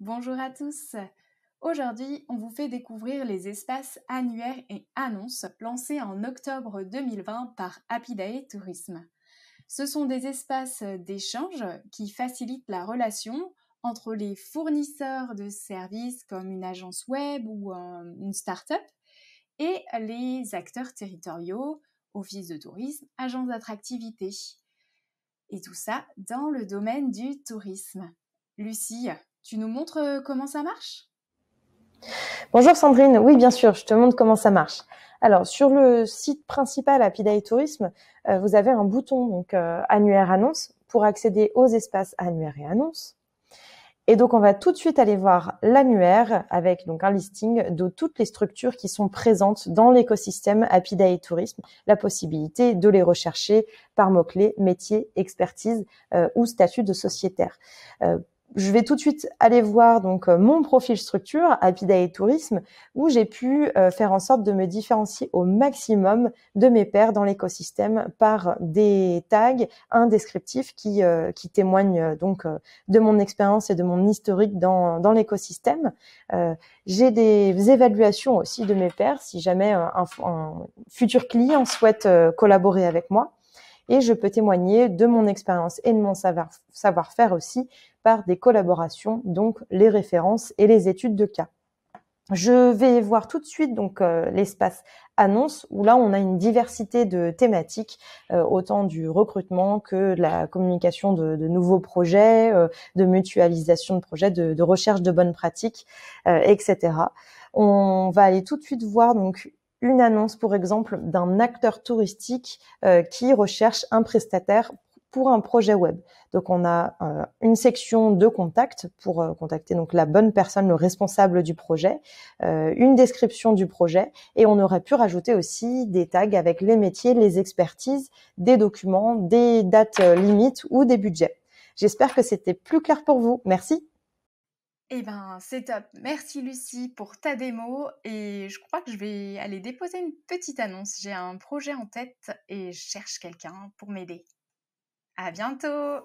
Bonjour à tous. Aujourd'hui, on vous fait découvrir les espaces annuaires et annonces lancés en octobre 2020 par Happy Tourisme. Ce sont des espaces d'échange qui facilitent la relation entre les fournisseurs de services comme une agence web ou une start-up et les acteurs territoriaux, offices de tourisme, agences d'attractivité et tout ça dans le domaine du tourisme. Lucie, tu nous montres euh, comment ça marche Bonjour Sandrine, oui bien sûr, je te montre comment ça marche. Alors sur le site principal Apidae Tourisme, euh, vous avez un bouton donc euh, annuaire annonce pour accéder aux espaces annuaires et annonces. Et donc, on va tout de suite aller voir l'annuaire avec donc un listing de toutes les structures qui sont présentes dans l'écosystème Apida et Tourisme, la possibilité de les rechercher par mots-clés, métier, expertise euh, ou statut de sociétaire. Euh, je vais tout de suite aller voir donc euh, mon profil structure Happy et Tourisme où j'ai pu euh, faire en sorte de me différencier au maximum de mes pairs dans l'écosystème par des tags, indescriptifs qui euh, qui témoignent donc de mon expérience et de mon historique dans dans l'écosystème. j'ai des évaluations aussi de mes pairs si jamais un futur client souhaite collaborer avec moi et je peux témoigner de mon expérience et de mon savoir-faire aussi par des collaborations, donc les références et les études de cas. Je vais voir tout de suite donc euh, l'espace annonce où là on a une diversité de thématiques, euh, autant du recrutement que de la communication de, nouveaux projets, euh, de mutualisation de projets, de, de recherche de bonnes pratiques, etc. On va aller tout de suite voir donc une annonce, pour exemple, d'un acteur touristique euh, qui recherche un prestataire pour un projet web. Donc on a euh, une section de contact pour euh, contacter donc la bonne personne, le responsable du projet, une description du projet et on aurait pu rajouter aussi des tags avec les métiers, les expertises, des documents, des dates limites ou des budgets. J'espère que c'était plus clair pour vous. Merci. Eh ben, c'est top. Merci Lucie pour ta démo et je crois que je vais aller déposer une petite annonce. J'ai un projet en tête et je cherche quelqu'un pour m'aider. À bientôt.